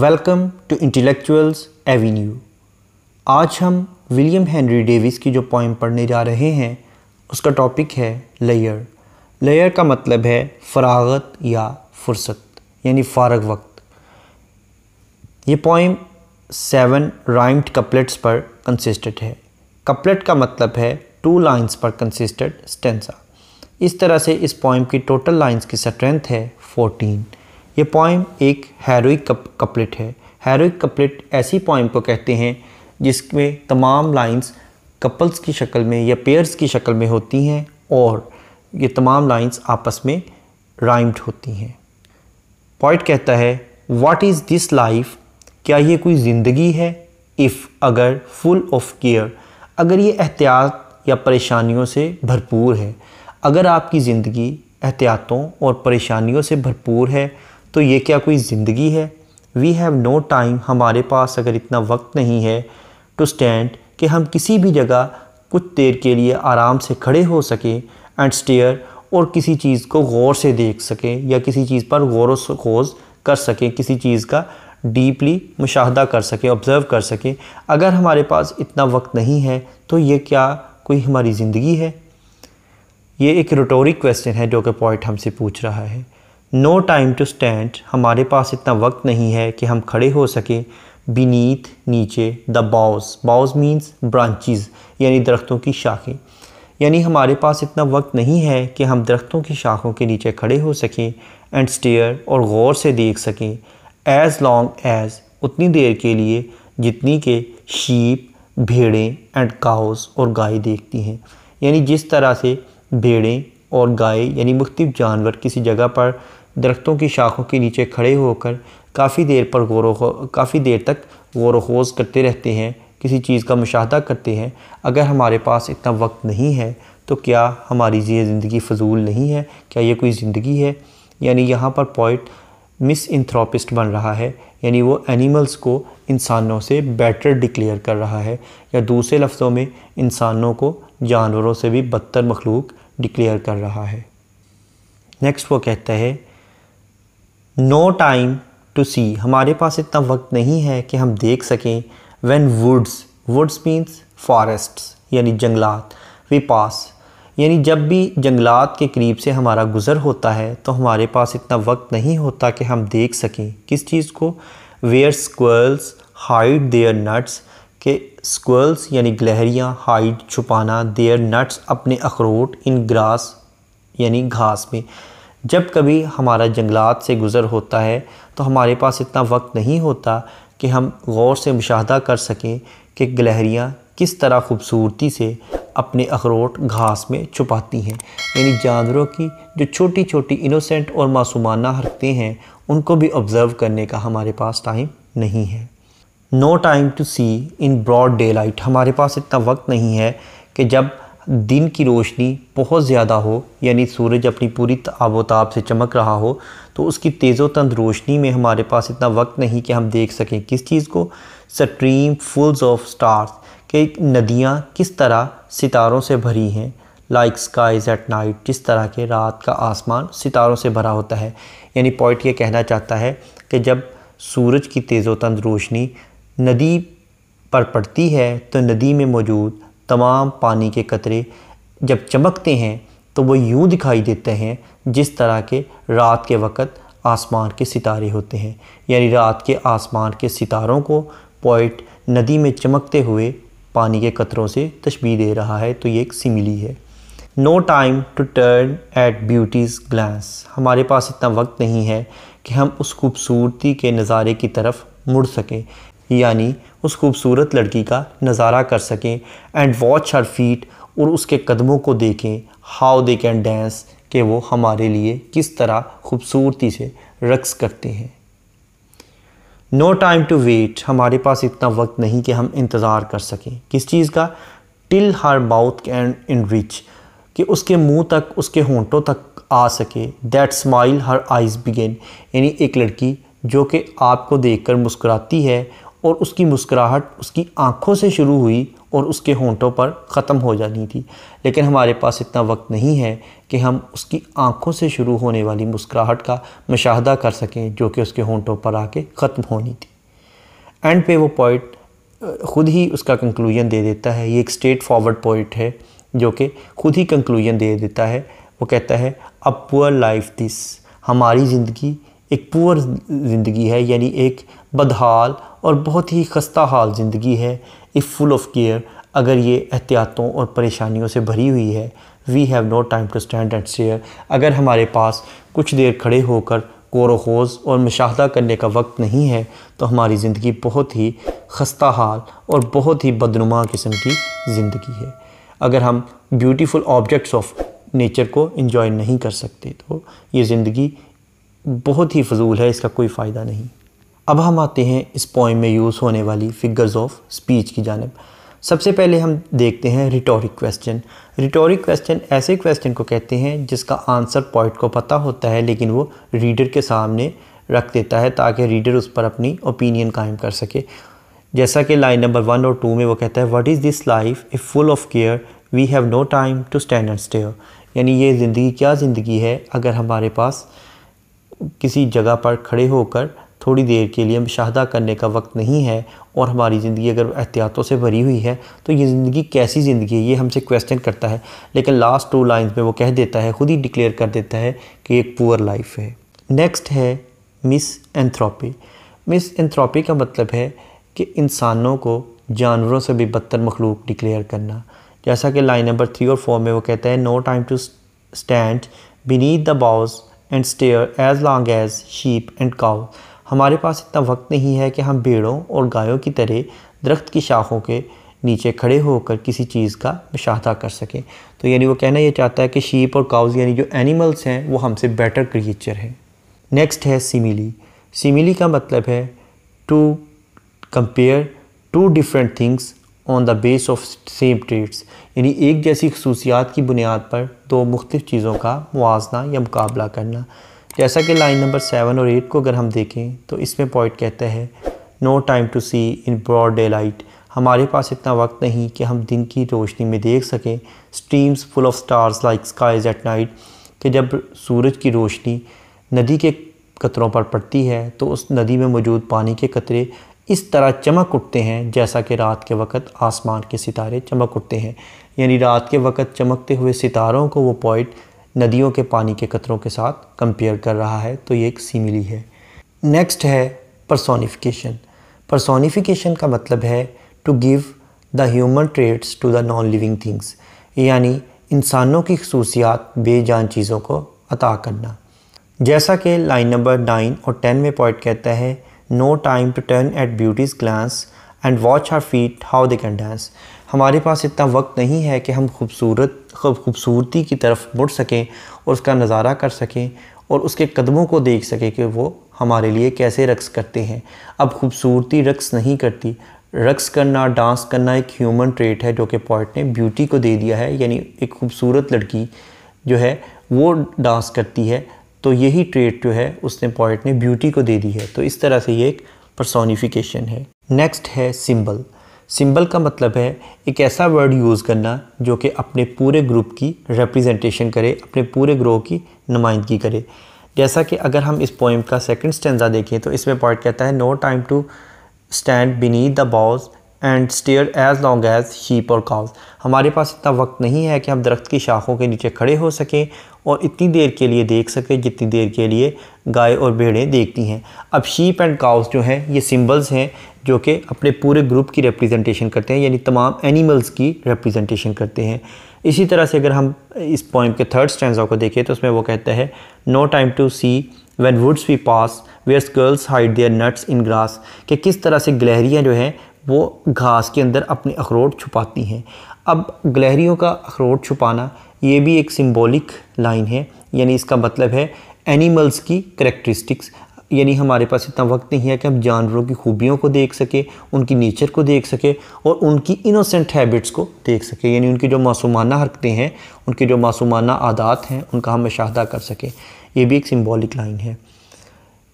welcome to intellectuals Avenue आज हम William Henry Davis की जो पोइम पढ़ने जा रहे हैं उसका टॉपिक है लेयर लेयर का मतलब है फरागत या फुर्सत यानी फारग वक्त ये पोइम सेवन राइम्ड कपलेट्स पर कंसिस्टेड है कपलेट का मतलब है टू लाइंस पर कंसिस्टेड स्टेंसा इस तरह से इस पोइम की टोटल लाइंस की स्ट्रेंथ है फोर्टीन ये पॉइम एक हैरोइक कप, कपलेट है हैरोइक कपलेट ऐसी पॉइम को कहते हैं जिसमें तमाम लाइंस कपल्स की शक्ल में या पेयर्स की शक्ल में होती हैं और ये तमाम लाइंस आपस में राइम्ड होती हैं पॉइंट कहता है वाट इज़ दिस लाइफ क्या ये कोई ज़िंदगी है इफ़ अगर फुल ऑफ केयर अगर ये एहतियात या परेशानियों से भरपूर है अगर आपकी ज़िंदगी एहतियातों और परेशानियों से भरपूर है तो ये क्या कोई ज़िंदगी है वी हैव नो टाइम हमारे पास अगर इतना वक्त नहीं है टू स्टैंड कि हम किसी भी जगह कुछ देर के लिए आराम से खड़े हो सकें एंड स्टेयर और किसी चीज़ को गौर से देख सकें या किसी चीज़ पर गौर वोज कर सकें किसी चीज़ का डीपली मुशाहदा कर सकें ऑब्ज़र्व कर सकें अगर हमारे पास इतना वक्त नहीं है तो ये क्या कोई हमारी ज़िंदगी है ये एक रोटोरिक क्वेश्चन है जो कि पॉइंट हमसे पूछ रहा है नो टाइम टू स्टैंड हमारे पास इतना वक्त नहीं है कि हम खड़े हो सकें बीनीत नीचे द बाउस बाउस मीन्स ब्रांचिज़ यानी दरख्तों की शाखें यानी हमारे पास इतना वक्त नहीं है कि हम दरख्तों की शाखों के नीचे खड़े हो सकें एंड स्टेयर और गौर से देख सकें एज़ लॉन्ग एज़ उतनी देर के लिए जितनी के शीप भेड़ें एंड काउस और गाय देखती हैं यानी जिस तरह से भेड़ें और गाय यानी मुख्तु जानवर किसी जगह पर दरख्तों की शाखों के नीचे खड़े होकर काफ़ी देर पर गौर काफ़ी देर तक गौर वोज़ करते रहते हैं किसी चीज़ का मुशाह करते हैं अगर हमारे पास इतना वक्त नहीं है तो क्या हमारी ये ज़िंदगी फजूल नहीं है क्या ये कोई ज़िंदगी है यानी यहाँ पर पॉइंट मिस इंथ्रोपिस्ट बन रहा है यानी वो एनिमल्स को इंसानों से बेटर डिक्लेयर कर रहा है या दूसरे लफ्ज़ों में इंसानों को जानवरों से भी बदतर मखलूक डिक्लेयर कर रहा है नेक्स्ट वो कहता है नो टाइम टू सी हमारे पास इतना वक्त नहीं है कि हम देख सकें when woods woods means forests यानी जंगलात वी पास यानी जब भी जंगलात के करीब से हमारा गुज़र होता है तो हमारे पास इतना वक्त नहीं होता कि हम देख सकें किस चीज़ को where squirrels hide their nuts कि स्क्वल्स यानी गलहरियाँ हाइट छुपाना देयर नट्स अपने अखरोट इन ग्रास यानी घास में जब कभी हमारा जंगलात से गुज़र होता है तो हमारे पास इतना वक्त नहीं होता कि हम गौर से मुशाह कर सकें कि गलहरियाँ किस तरह खूबसूरती से अपने अखरोट घास में छुपाती हैं यानी जानवरों की जो छोटी छोटी इनोसेंट और मासूमाना हरकतें हैं उनको भी ऑब्ज़र्व करने का हमारे पास टाइम नहीं है no time to see in broad daylight हमारे पास इतना वक्त नहीं है कि जब दिन की रोशनी बहुत ज़्यादा हो यानी सूरज अपनी पूरी आबोताब से चमक रहा हो तो उसकी तेज़ो तंद रोशनी में हमारे पास इतना वक्त नहीं कि हम देख सकें किस चीज़ को स्ट्रीम फुल्स ऑफ स्टार्स कि नदियाँ किस तरह सितारों से भरी हैं लाइक स्काइज एट नाइट जिस तरह के रात का आसमान सितारों से भरा होता है यानी पॉइंट ये कहना चाहता है कि जब सूरज की तेज़ो तंद रोशनी नदी पर पड़ती है तो नदी में मौजूद तमाम पानी के कतरे जब चमकते हैं तो वो यूँ दिखाई देते हैं जिस तरह के रात के वक़्त आसमान के सितारे होते हैं यानी रात के आसमान के सितारों को पॉइंट नदी में चमकते हुए पानी के कतरों से तशबी दे रहा है तो ये एक सिमिली है no time to turn at beauty's glance हमारे पास इतना वक्त नहीं है कि हम उस खूबसूरती के नज़ारे की तरफ मुड़ सकें यानी उस खूबसूरत लड़की का नज़ारा कर सकें एंड वॉच हर फीट और उसके कदमों को देखें हाउ दे कैन डांस कि वो हमारे लिए किस तरह खूबसूरती से रक्स करते हैं नो टाइम टू वेट हमारे पास इतना वक्त नहीं कि हम इंतज़ार कर सकें किस चीज़ का till her mouth can enrich कि उसके मुंह तक उसके होंठों तक आ सके that smile her eyes began यानी एक लड़की जो कि आपको देखकर मुस्कुराती है और उसकी मुस्कुराहट उसकी आँखों से शुरू हुई और उसके होंठों पर ख़त्म हो जानी थी लेकिन हमारे पास इतना वक्त नहीं है कि हम उसकी आँखों से शुरू होने वाली मुस्कुराहट का मशाहदा कर सकें जो कि उसके होंठों पर आके ख़त्म होनी थी एंड पे वो पॉइंट ख़ुद ही उसका कंक्लूजन दे देता है ये एक स्ट्रेट फॉरवर्ड पॉइंट है जो कि खुद ही कंक्लूजन दे देता है वो कहता है अ पुअर लाइफ दिस हमारी ज़िंदगी एक पुअर ज़िंदगी है यानी एक बदहाल और बहुत ही खस्ता हाल ज़िंदगी है इफ़ फुल ऑफ केयर अगर ये एहतियातों और परेशानियों से भरी हुई है we have no time to stand and share अगर हमारे पास कुछ देर खड़े होकर वोज़ और मुशाह करने का वक्त नहीं है तो हमारी ज़िंदगी बहुत ही खस्ता हाल और बहुत ही बदनुमा किस्म की ज़िंदगी है अगर हम ब्यूटीफुल ऑब्जेक्ट्स ऑफ नेचर को इन्जॉय नहीं कर सकते तो ये ज़िंदगी बहुत ही फजूल है इसका कोई फ़ायदा नहीं अब हम आते हैं इस पॉइंट में यूज़ होने वाली फिगर्स ऑफ स्पीच की जानब सबसे पहले हम देखते हैं रिटोरिक क्वेश्चन रिटोरिक क्वेश्चन ऐसे क्वेश्चन को कहते हैं जिसका आंसर पॉइंट को पता होता है लेकिन वो रीडर के सामने रख देता है ताकि रीडर उस पर अपनी ओपिनियन कायम कर सके जैसा कि लाइन नंबर वन और टू में वो कहता है what is this life if full of care we have no time to stand and stare यानी ये ज़िंदगी क्या ज़िंदगी है अगर हमारे पास किसी जगह पर खड़े होकर थोड़ी देर के लिए मुशाह करने का वक्त नहीं है और हमारी ज़िंदगी अगर एहतियातों से भरी हुई है तो ये ज़िंदगी कैसी ज़िंदगी है ये हमसे क्वेश्चन करता है लेकिन लास्ट टू लाइन्स में वो कह देता है ख़ुद ही डिक्लेयर कर देता है कि एक पुअर लाइफ है नेक्स्ट है मिस एंथ्रोपी मिस एंथ्रोपी का मतलब है कि इंसानों को जानवरों से भी बदतर मखलूक डिक्लेयर करना जैसा कि लाइन नंबर थ्री और फोर में वो कहता है no time to stand beneath the boughs and stare as long as sheep and cow हमारे पास इतना वक्त नहीं है कि हम भेड़ों और गायों की तरह दरख्त की शाखों के नीचे खड़े होकर किसी चीज़ का मुशाह कर सकें तो यानी वो कहना ये चाहता है कि शीप और काउज़ यानी जो एनिमल्स हैं वो हमसे बेटर क्रिएचर हैं नेक्स्ट है सिमिली सिमिली का मतलब है to compare two different things on the base of same traits यानी एक जैसी खसूसियात की बुनियाद पर दो मुख्तफ चीज़ों का मुजना या मुकाबला करना जैसा कि लाइन नंबर सेवन और एट को अगर हम देखें तो इसमें पॉइंट कहता है no time to see in broad daylight हमारे पास इतना वक्त नहीं कि हम दिन की रोशनी में देख सकें streams full of stars like skies at night कि जब सूरज की रोशनी नदी के कतरों पर पड़ती है तो उस नदी में मौजूद पानी के कतरे इस तरह चमक उठते हैं जैसा कि रात के वक्त आसमान के सितारे चमक उठते हैं यानी रात के वक्त चमकते हुए सितारों को वो पॉइंट नदियों के पानी के कतरों के साथ कंपेयर कर रहा है तो ये एक सीमिली है नेक्स्ट है परसोनिफिकेशन परसोनिफिकेशन का मतलब है to give the human traits to the non living things यानी इंसानों की खसूसियात बेजान चीज़ों को अता करना जैसा कि लाइन नंबर नाइन और टेन में पॉइंट कहता है no time to turn at beauty's glance and watch her feet how they can dance हमारे पास इतना वक्त नहीं है कि हम खूबसूरत खूबसूरती की तरफ मुड़ सकें और उसका नज़ारा कर सकें और उसके कदमों को देख सकें कि वो हमारे लिए कैसे रक्स करते हैं अब खूबसूरती रक्स नहीं करती रक्स करना डांस करना एक ह्यूमन ट्रेट है जो कि पॉइंट ने ब्यूटी को दे दिया है यानी एक खूबसूरत लड़की जो है वो डांस करती है तो यही ट्रेट जो है उसने पॉइंट ने ब्यूटी को दे दी है तो इस तरह से ये एक परसोनीफिकेशन है नेक्स्ट है सिंबल सिंबल का मतलब है एक ऐसा वर्ड यूज़ करना जो कि अपने पूरे ग्रुप की रिप्रेजेंटेशन करे अपने पूरे ग्रोह की नुमाइंदगी करे जैसा कि अगर हम इस पोइम का सेकंड स्टेंजा देखें तो इसमें पॉइंट कहता है no time to stand beneath the boughs and stare as long as sheep और काउज हमारे पास इतना वक्त नहीं है कि हम दरख्त की शाखों के नीचे खड़े हो सकें और इतनी देर के लिए देख सकें जितनी देर के लिए गाय और भेड़ें देखती हैं अब शीप एंड काउस जो हैं ये सिंबल्स हैं जो कि अपने पूरे ग्रुप की रिप्रेजेंटेशन करते हैं यानी तमाम एनिमल्स की रिप्रेजेंटेशन करते हैं इसी तरह से अगर हम इस पॉइंट के थर्ड स्टैंडा को देखें तो उसमें वो कहता है no time to see when woods we pass where squirrels hide their nuts in grass कि किस तरह से गलहरियाँ जो हैं वो घास के अंदर अपने अखरोट छुपाती हैं अब गलहरियों का अखरोट छुपाना ये भी एक सिंबॉलिक लाइन है यानी इसका मतलब है एनिमल्स की करेक्ट्रिस्टिक्स यानी हमारे पास इतना वक्त नहीं है कि हम जानवरों की खूबियों को देख सकें उनकी नेचर को देख सकें और उनकी इनोसेंट हैबिट्स को देख सकें यानी उनकी जो मासूमाना हरकतें हैं उनके जो मासूमाना आदात हैं उनका हम मशाह कर सकें ये भी एक सिम्बॉलिक लाइन है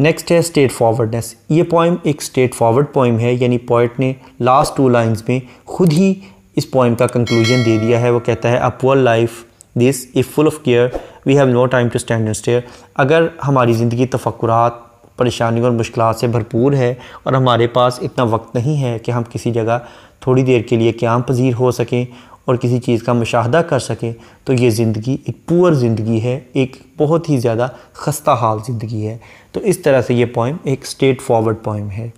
नेक्स्ट है स्टेट फॉरवर्डनेस ये पोइम एक स्टेट फॉरवर्ड पोइम है यानी पोइट ने लास्ट टू लाइंस में खुद ही इस पोइम का कंक्लूजन दे दिया है वो कहता है a poor life this if full of care we have no time to stand and stare अगर हमारी ज़िंदगी तफक्रात परेशानियों और मुश्किल से भरपूर है और हमारे पास इतना वक्त नहीं है कि हम किसी जगह थोड़ी देर के लिए क्याम पजीर हो सकें और किसी चीज़ का मुशाहदा कर सकें तो ये ज़िंदगी एक पुअर ज़िंदगी है एक बहुत ही ज़्यादा खस्ता हाल ज़िंदगी है तो इस तरह से ये पोइम एक स्ट्रेट फॉरवर्ड पोइम है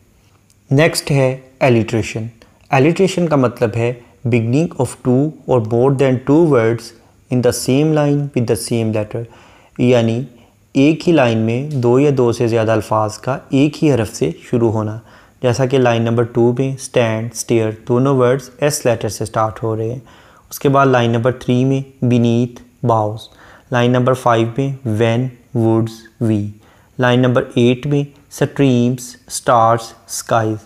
नेक्स्ट है एलिट्रेशन एलिट्रेशन का मतलब है बिगनिंग ऑफ टू और more than two words in the same line with the same letter यानी एक ही लाइन में दो या दो से ज़्यादा अल्फाज का एक ही हरफ से शुरू होना जैसा कि लाइन नंबर टू में स्टैंड स्टेयर दोनों वर्ड्स एस लेटर से स्टार्ट हो रहे हैं उसके बाद लाइन नंबर थ्री में beneath boughs line number five में when woods we line number eight में streams stars skies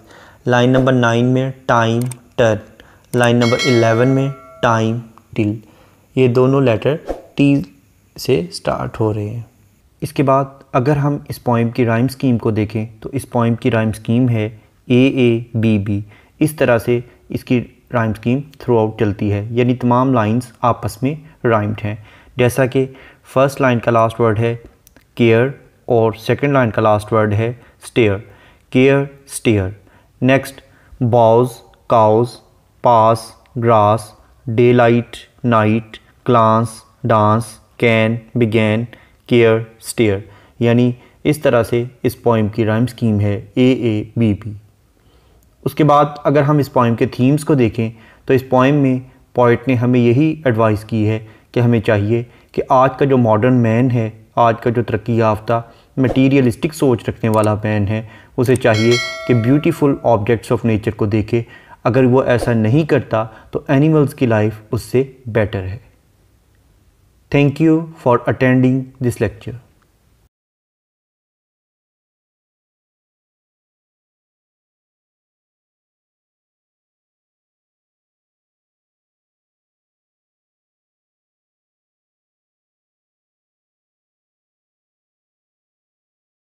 line number nine में time turn line number eleven में टाइम टिल ये दोनों लेटर टी से स्टार्ट हो रहे हैं इसके बाद अगर हम इस पॉइंट की राइम स्कीम को देखें तो इस पॉइंट की राइम स्कीम है ए ए बी बी इस तरह से इसकी राइम स्कीम थ्रू आउट चलती है यानी तमाम लाइंस आपस में राइम्ड हैं जैसा कि फर्स्ट लाइन का लास्ट वर्ड है केयर और सेकंड लाइन का लास्ट वर्ड है stare care stare next boughs cows pass grass daylight night glance dance can began care stare यानी इस तरह से इस पॉइम की राइम स्कीम है ए ए बी बी उसके बाद अगर हम इस पॉइम के थीम्स को देखें तो इस पॉइम में पॉइट ने हमें यही एडवाइस की है कि हमें चाहिए कि आज का जो मॉडर्न मैन है आज का जो तरक्की याफ्ता मटीरियलिस्टिक सोच रखने वाला मैन है उसे चाहिए कि ब्यूटीफुल ऑब्जेक्ट्स ऑफ नेचर को देखे अगर वो ऐसा नहीं करता तो एनिमल्स की लाइफ उससे बेटर है thank you for attending this lecture